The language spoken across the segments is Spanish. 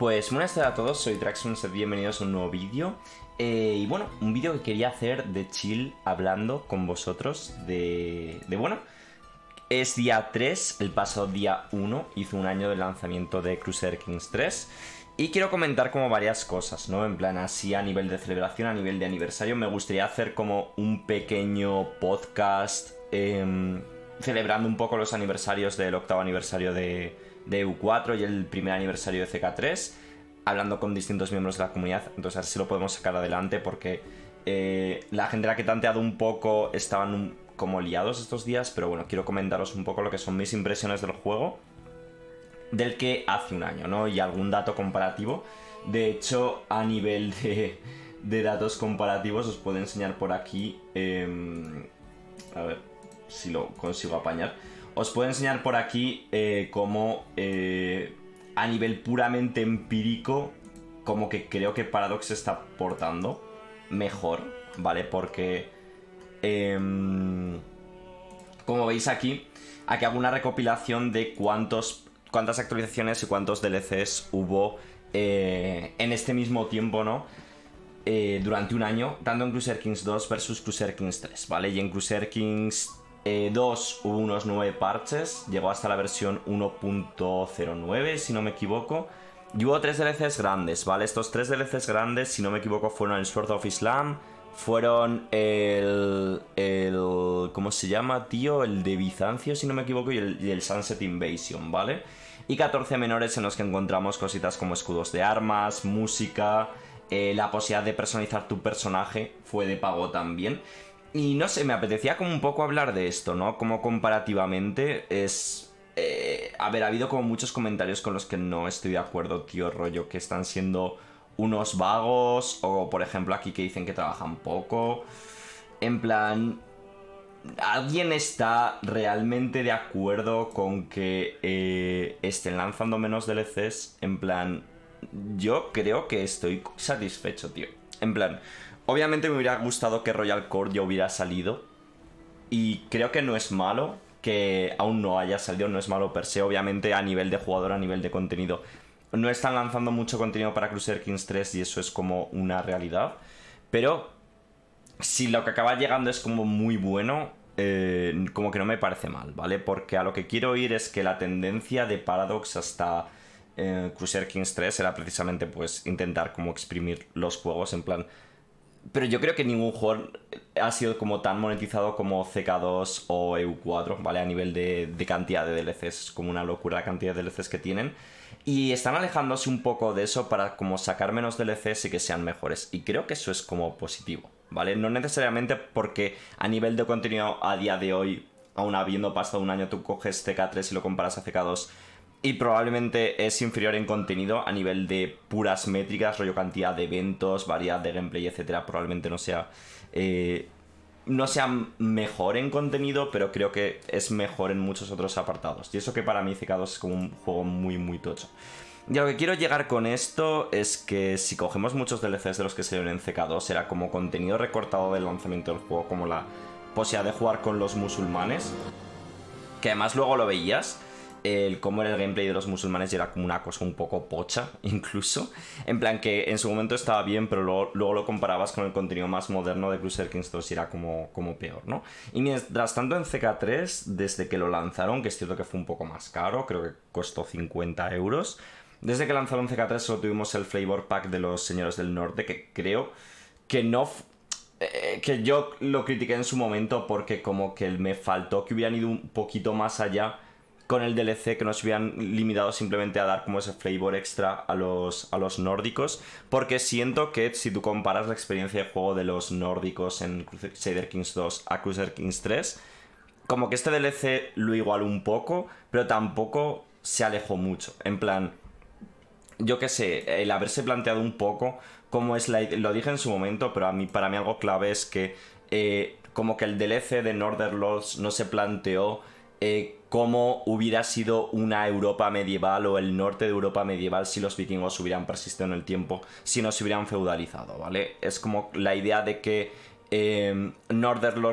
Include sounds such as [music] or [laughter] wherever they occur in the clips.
Pues buenas tardes a todos, soy Traxon, bienvenidos a un nuevo vídeo. Eh, y bueno, un vídeo que quería hacer de chill hablando con vosotros de, de bueno, es día 3, el pasado día 1 hizo un año del lanzamiento de Crusader Kings 3 y quiero comentar como varias cosas, ¿no? En plan así a nivel de celebración, a nivel de aniversario, me gustaría hacer como un pequeño podcast... Em, celebrando un poco los aniversarios del octavo aniversario de, u EU4 y el primer aniversario de CK3, hablando con distintos miembros de la comunidad, entonces a ver si lo podemos sacar adelante porque eh, la gente la que he tanteado un poco estaban como liados estos días, pero bueno, quiero comentaros un poco lo que son mis impresiones del juego del que hace un año, ¿no? Y algún dato comparativo. De hecho, a nivel de, datos comparativos os puedo enseñar por aquí... Em, a ver, si lo consigo apañar. Os puedo enseñar por aquí eh, como eh, a nivel puramente empírico, como que creo que Paradox se está portando mejor, ¿vale? Porque, em, como veis aquí, aquí hago una recopilación de cuántos, cuántas actualizaciones y cuántos DLCs hubo eh, en este mismo tiempo, ¿no? durante un año, tanto en cruiser Kings 2 versus cruiser Kings 3, ¿vale? Y en cruiser Kings eh, 2 hubo unos 9 parches, llegó hasta la versión 1.09 si no me equivoco. Y hubo 3 DLCs grandes, ¿vale? Estos 3 DLCs grandes, si no me equivoco, fueron el Sword of Islam, fueron el, el... ¿Cómo se llama, tío? El de Bizancio, si no me equivoco, y el, Sunset Invasion, ¿vale? Y 14 menores en los que encontramos cositas como escudos de armas, música, eh, la posibilidad de personalizar tu personaje fue de pago también. Y no sé, me apetecía como un poco hablar de esto, ¿no? Como comparativamente es... Eh, haber habido como muchos comentarios con los que no estoy de acuerdo, tío, rollo, que están siendo unos vagos o por ejemplo aquí que dicen que trabajan poco. En plan, ¿alguien está realmente de acuerdo con que eh, estén lanzando menos DLCs? En plan, yo creo que estoy satisfecho, tío. En plan, Obviamente me hubiera gustado que Royal Court ya hubiera salido. Y creo que no es malo que aún no haya salido, no es malo per se. Obviamente a nivel de jugador, a nivel de contenido. No están lanzando mucho contenido para Crusader Kings 3 y eso es como una realidad. Pero si lo que acaba llegando es como muy bueno, eh, como que no me parece mal, ¿vale? Porque a lo que quiero ir es que la tendencia de Paradox hasta eh, Crusader Kings 3 era precisamente pues intentar como exprimir los juegos en plan pero yo creo que ningún juego ha sido como tan monetizado como CK2 o EU4, ¿vale? A nivel de, de cantidad de DLCs, es como una locura la cantidad de DLCs que tienen. Y están alejándose un poco de eso para como sacar menos DLCs y que sean mejores. Y creo que eso es como positivo, ¿vale? No necesariamente porque a nivel de contenido a día de hoy, aún habiendo pasado un año, tú coges CK3 y lo comparas a CK2 y probablemente es inferior en contenido a nivel de puras métricas, rollo cantidad de eventos, variedad de gameplay, etcétera. Probablemente no sea. Eh, no sea mejor en contenido, pero creo que es mejor en muchos otros apartados. Y eso que para mí CK2 es como un juego muy, muy tocho. Y a lo que quiero llegar con esto es que si cogemos muchos DLCs de los que se ven en CK2, será como contenido recortado del lanzamiento del juego, como la posibilidad de jugar con los musulmanes. Que además luego lo veías el cómo era el gameplay de los musulmanes y era como una cosa un poco pocha, [laughs] incluso. En plan que en su momento estaba bien, pero luego, lo comparabas con el contenido más moderno de Crusader Kings 2 y era como, como peor, ¿no? Y mientras tanto en CK3, desde que lo lanzaron, que es cierto que fue un poco más caro, creo que costó 50 euros. Desde que lanzaron CK3 solo tuvimos el flavor pack de los señores del norte, que creo que no eh, que yo lo critiqué en su momento porque como que me faltó que hubieran ido un poquito más allá con el DLC que nos habían limitado simplemente a dar como ese flavor extra a los, a los nórdicos, porque siento que si tú comparas la experiencia de juego de los nórdicos en Crusader Kings 2 a Crusader Kings 3, como que este DLC lo igualó un poco, pero tampoco se alejó mucho. En plan, yo qué sé, el haberse planteado un poco cómo es la... Lo dije en su momento, pero a mí, para mí algo clave es que eh, como que el DLC de Northern Lords no se planteó eh, cómo hubiera sido una Europa medieval o el norte de Europa medieval si los vikingos hubieran persistido en el tiempo, si no se hubieran feudalizado, ¿vale? Es como la idea de que eh,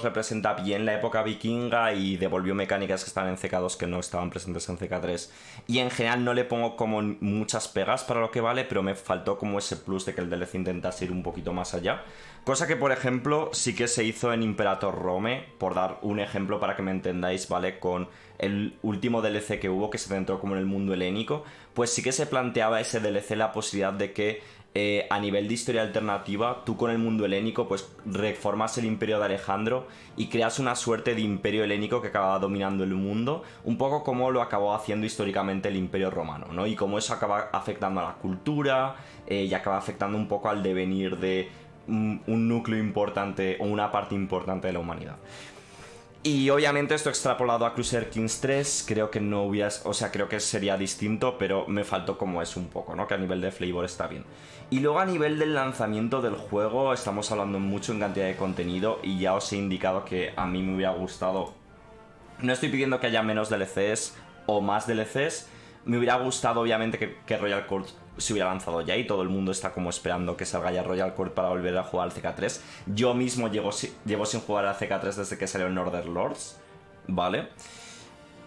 representa bien la época vikinga y devolvió mecánicas que estaban en CK2 que no estaban presentes en CK3. Y en general no le pongo como muchas pegas para lo que vale, pero me faltó como ese plus de que el DLC intentase ir un poquito más allá. Cosa que, por ejemplo, sí que se hizo en Imperator Rome, por dar un ejemplo para que me entendáis, ¿vale? Con el último DLC que hubo, que se centró como en el mundo helénico, pues sí que se planteaba ese DLC la posibilidad de que eh, a nivel de historia alternativa, tú con el mundo helénico, pues reformas el imperio de Alejandro y creas una suerte de imperio helénico que acaba dominando el mundo, un poco como lo acabó haciendo históricamente el imperio romano, ¿no? Y cómo eso acaba afectando a la cultura eh, y acaba afectando un poco al devenir de un núcleo importante o una parte importante de la humanidad. Y obviamente esto extrapolado a Crusader Kings 3, creo que no hubieras, o sea, creo que sería distinto, pero me faltó como es un poco, ¿no? Que a nivel de flavor está bien. Y luego a nivel del lanzamiento del juego, estamos hablando mucho en cantidad de contenido y ya os he indicado que a mí me hubiera gustado... No estoy pidiendo que haya menos DLCs o más DLCs, me hubiera gustado obviamente que, que Royal Court se hubiera lanzado ya y todo el mundo está como esperando que salga ya Royal Court para volver a jugar al CK3. Yo mismo llevo, llevo sin jugar al CK3 desde que salió Order Lords, ¿vale?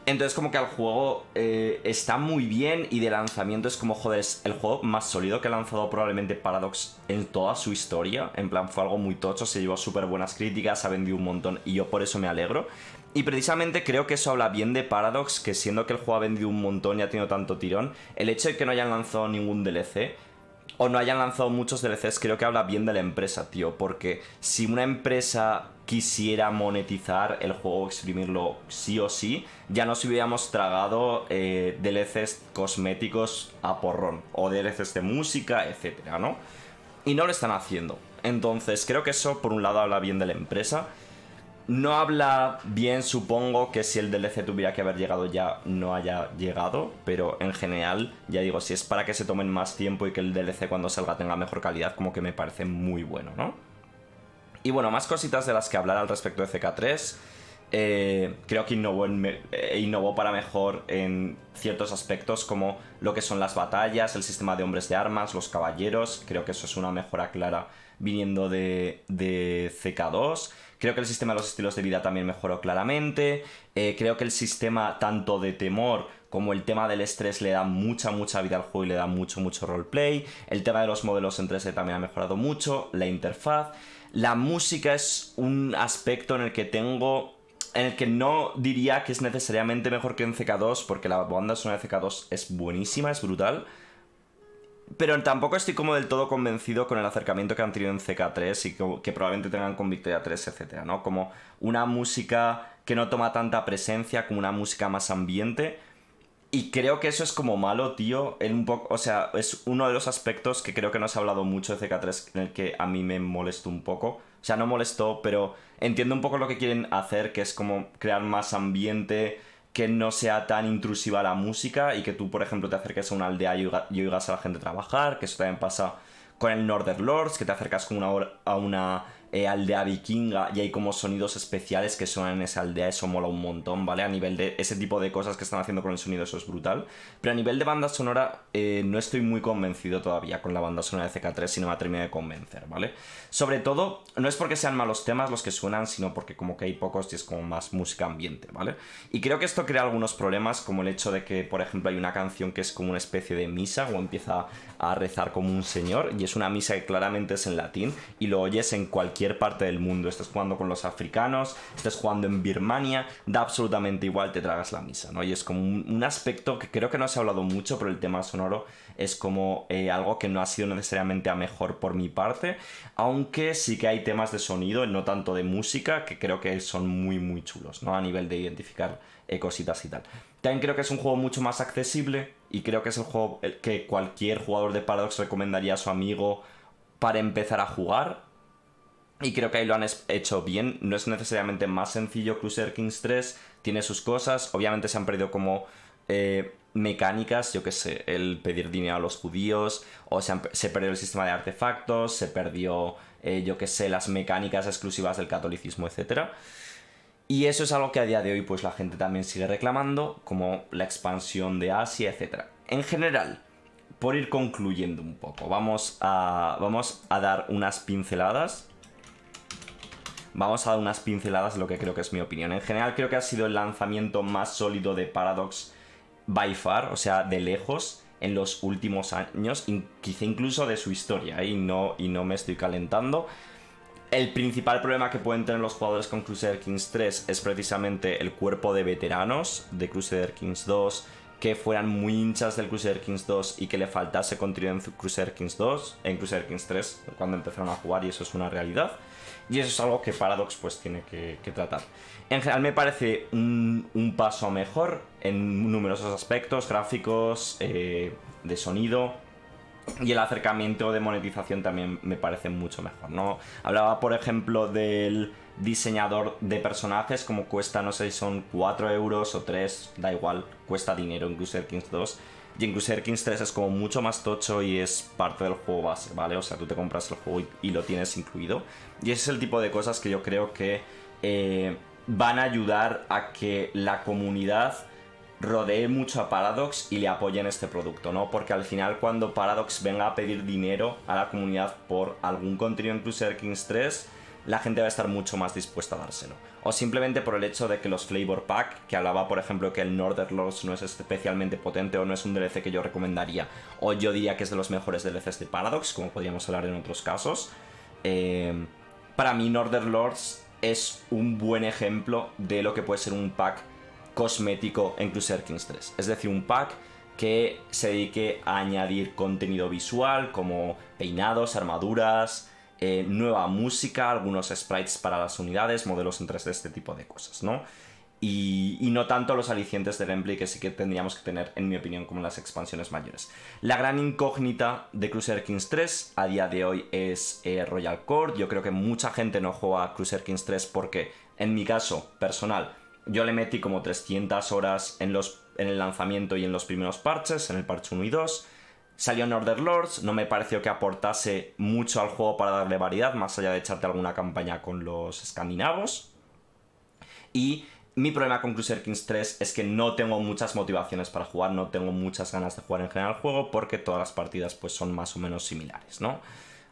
Entonces como que el juego eh, está muy bien y de lanzamiento es como, joder, es el juego más sólido que ha lanzado probablemente Paradox en toda su historia. En plan, fue algo muy tocho, se llevó súper buenas críticas, ha vendido un montón y yo por eso me alegro. Y precisamente creo que eso habla bien de Paradox, que siendo que el juego ha vendido un montón y ha tenido tanto tirón, el hecho de que no hayan lanzado ningún DLC o no hayan lanzado muchos DLCs creo que habla bien de la empresa, tío, porque si una empresa quisiera monetizar el juego, exprimirlo sí o sí, ya nos hubiéramos tragado eh, DLCs cosméticos a porrón o DLCs de música, etcétera, ¿no? Y no lo están haciendo. Entonces creo que eso por un lado habla bien de la empresa no habla bien, supongo que si el DLC tuviera que haber llegado ya no haya llegado, pero en general, ya digo, si es para que se tomen más tiempo y que el DLC cuando salga tenga mejor calidad, como que me parece muy bueno, ¿no? Y bueno, más cositas de las que hablar al respecto de CK3. Eh, creo que eh, innovó, para mejor en ciertos aspectos como lo que son las batallas, el sistema de hombres de armas, los caballeros, creo que eso es una mejora clara viniendo de, de CK2. Creo que el sistema de los estilos de vida también mejoró claramente. Eh, creo que el sistema tanto de temor como el tema del estrés le da mucha, mucha vida al juego y le da mucho, mucho roleplay. El tema de los modelos en 3D también ha mejorado mucho. La interfaz. La música es un aspecto en el que tengo en el que no diría que es necesariamente mejor que en CK2, porque la banda sonora de CK2 es buenísima, es brutal. Pero tampoco estoy como del todo convencido con el acercamiento que han tenido en CK3 y que, probablemente tengan con Victoria 3, etc. ¿no? Como una música que no toma tanta presencia, como una música más ambiente. Y creo que eso es como malo, tío. un poco, o sea, es uno de los aspectos que creo que no se ha hablado mucho de CK3 en el que a mí me molestó un poco sea, no molestó, pero entiendo un poco lo que quieren hacer, que es como crear más ambiente, que no sea tan intrusiva la música y que tú, por ejemplo, te acerques a una aldea y, oigas a la gente trabajar, que eso también pasa con el Northern Lords, que te acercas con una a una eh, aldea vikinga y hay como sonidos especiales que suenan en esa aldea, eso mola un montón, ¿vale? A nivel de ese tipo de cosas que están haciendo con el sonido, eso es brutal. Pero a nivel de banda sonora, eh, no estoy muy convencido todavía con la banda sonora de CK3 si no me ha terminado de convencer, ¿vale? Sobre todo, no es porque sean malos temas los que suenan, sino porque como que hay pocos y es como más música ambiente, ¿vale? Y creo que esto crea algunos problemas, como el hecho de que, por ejemplo, hay una canción que es como una especie de misa o empieza a rezar como un señor y es una misa que claramente es en latín y lo oyes en cualquier cualquier parte del mundo. Estás jugando con los africanos, estás jugando en Birmania, da absolutamente igual, te tragas la misa, ¿no? Y es como un, aspecto que creo que no se ha hablado mucho, pero el tema sonoro es como eh, algo que no ha sido necesariamente a mejor por mi parte, aunque sí que hay temas de sonido, no tanto de música, que creo que son muy, muy chulos, ¿no? A nivel de identificar eh, cositas y tal. También creo que es un juego mucho más accesible y creo que es el juego que cualquier jugador de Paradox recomendaría a su amigo para empezar a jugar y creo que ahí lo han hecho bien. No es necesariamente más sencillo Crusader Kings 3. Tiene sus cosas. Obviamente se han perdido como eh, mecánicas, yo que sé, el pedir dinero a los judíos. O se, se perdió el sistema de artefactos. Se perdió, eh, yo que sé, las mecánicas exclusivas del catolicismo, etc. Y eso es algo que a día de hoy pues la gente también sigue reclamando. Como la expansión de Asia, etc. En general, por ir concluyendo un poco, vamos a, vamos a dar unas pinceladas vamos a dar unas pinceladas de lo que creo que es mi opinión. En general creo que ha sido el lanzamiento más sólido de Paradox by far, o sea, de lejos en los últimos años, quizá incluso de su historia, ¿eh? y, no, y no me estoy calentando. El principal problema que pueden tener los jugadores con Crusader Kings 3 es precisamente el cuerpo de veteranos de Crusader Kings 2, que fueran muy hinchas del Crusader Kings 2 y que le faltase contenido en Crusader Kings 2, en Crusader Kings 3, cuando empezaron a jugar, y eso es una realidad. Y eso es algo que Paradox pues tiene que, tratar. En general me parece un, paso mejor en numerosos aspectos, gráficos, eh, de sonido, y el acercamiento de monetización también me parece mucho mejor, ¿no? Hablaba, por ejemplo, del diseñador de personajes, como cuesta, no sé si son 4 euros o 3, da igual, cuesta dinero en Crusader Kings 2. Y Crusader Kings 3 es como mucho más tocho y es parte del juego base, ¿vale? O sea, tú te compras el juego y, lo tienes incluido. Y ese es el tipo de cosas que yo creo que eh, van a ayudar a que la comunidad rodee mucho a Paradox y le apoyen este producto, ¿no? Porque al final cuando Paradox venga a pedir dinero a la comunidad por algún contenido en Crusader Kings 3, la gente va a estar mucho más dispuesta a dárselo. O simplemente por el hecho de que los Flavor Pack, que hablaba por ejemplo que el Northern Lords no es especialmente potente o no es un DLC que yo recomendaría, o yo diría que es de los mejores DLCs de Paradox, como podríamos hablar en otros casos, eh, para mí Northern Lords es un buen ejemplo de lo que puede ser un pack cosmético en Crusader Kings 3. Es decir, un pack que se dedique a añadir contenido visual como peinados, armaduras, eh, nueva música, algunos sprites para las unidades, modelos en 3D, este tipo de cosas, ¿no? Y, no tanto los alicientes de gameplay que sí que tendríamos que tener, en mi opinión, como las expansiones mayores. La gran incógnita de Crusader Kings 3 a día de hoy es eh, Royal Court. Yo creo que mucha gente no juega a Crusader Kings 3 porque, en mi caso personal, yo le metí como 300 horas en, en el lanzamiento y en los primeros parches, en el parche 1 y 2. Salió en Order Lords, no me pareció que aportase mucho al juego para darle variedad, más allá de echarte alguna campaña con los escandinavos. Y mi problema con Crusader Kings 3 es que no tengo muchas motivaciones para jugar, no tengo muchas ganas de jugar en general el juego, porque todas las partidas pues, son más o menos similares, ¿no?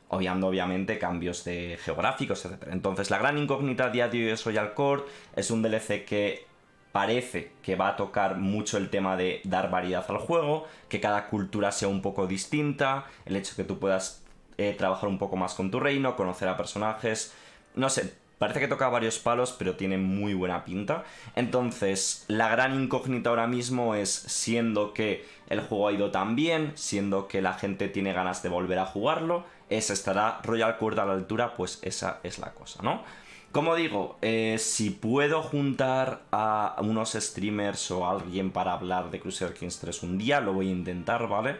obviando obviamente cambios de geográficos, etc. Entonces, la gran incógnita de hoy Royal Court, es un DLC que parece que va a tocar mucho el tema de dar variedad al juego, que cada cultura sea un poco distinta, el hecho que tú puedas eh, trabajar un poco más con tu reino, conocer a personajes, no sé, Parece que toca varios palos, pero tiene muy buena pinta. Entonces, la gran incógnita ahora mismo es, siendo que el juego ha ido tan bien, siendo que la gente tiene ganas de volver a jugarlo, ¿es estará Royal Court a la altura? Pues esa es la cosa, ¿no? Como digo, eh, si puedo juntar a unos streamers o a alguien para hablar de Crusader Kings 3 un día, lo voy a intentar, ¿vale?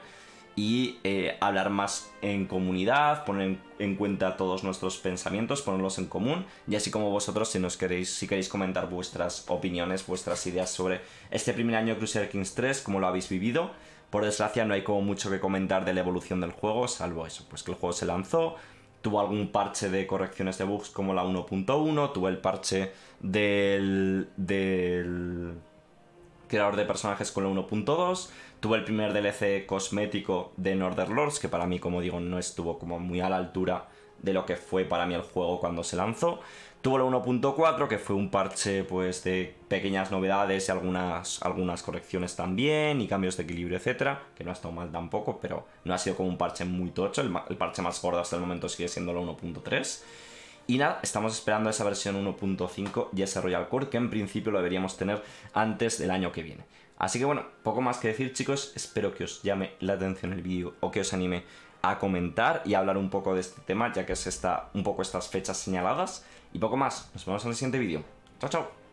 Y eh, hablar más en comunidad, poner en cuenta todos nuestros pensamientos, ponerlos en común. Y así como vosotros, si nos queréis, si queréis comentar vuestras opiniones, vuestras ideas sobre este primer año de Crusader Kings 3, cómo lo habéis vivido. Por desgracia no hay como mucho que comentar de la evolución del juego, salvo eso, pues que el juego se lanzó, tuvo algún parche de correcciones de bugs como la 1.1, tuvo el parche del, del creador de personajes con la 1.2, tuvo el primer DLC cosmético de Northern Lords, que para mí, como digo, no estuvo como muy a la altura de lo que fue para mí el juego cuando se lanzó. Tuvo la 1.4, que fue un parche pues, de pequeñas novedades y algunas, algunas correcciones también, y cambios de equilibrio, etcétera, que no ha estado mal tampoco, pero no ha sido como un parche muy tocho. El, el parche más gordo hasta el momento sigue siendo la 1.3. Y nada, estamos esperando esa versión 1.5 y ese Royal Court, que en principio lo deberíamos tener antes del año que viene. Así que bueno, poco más que decir chicos, espero que os llame la atención el vídeo o que os anime a comentar y hablar un poco de este tema, ya que es un poco estas fechas señaladas. Y poco más, nos vemos en el siguiente vídeo. Chao, chao.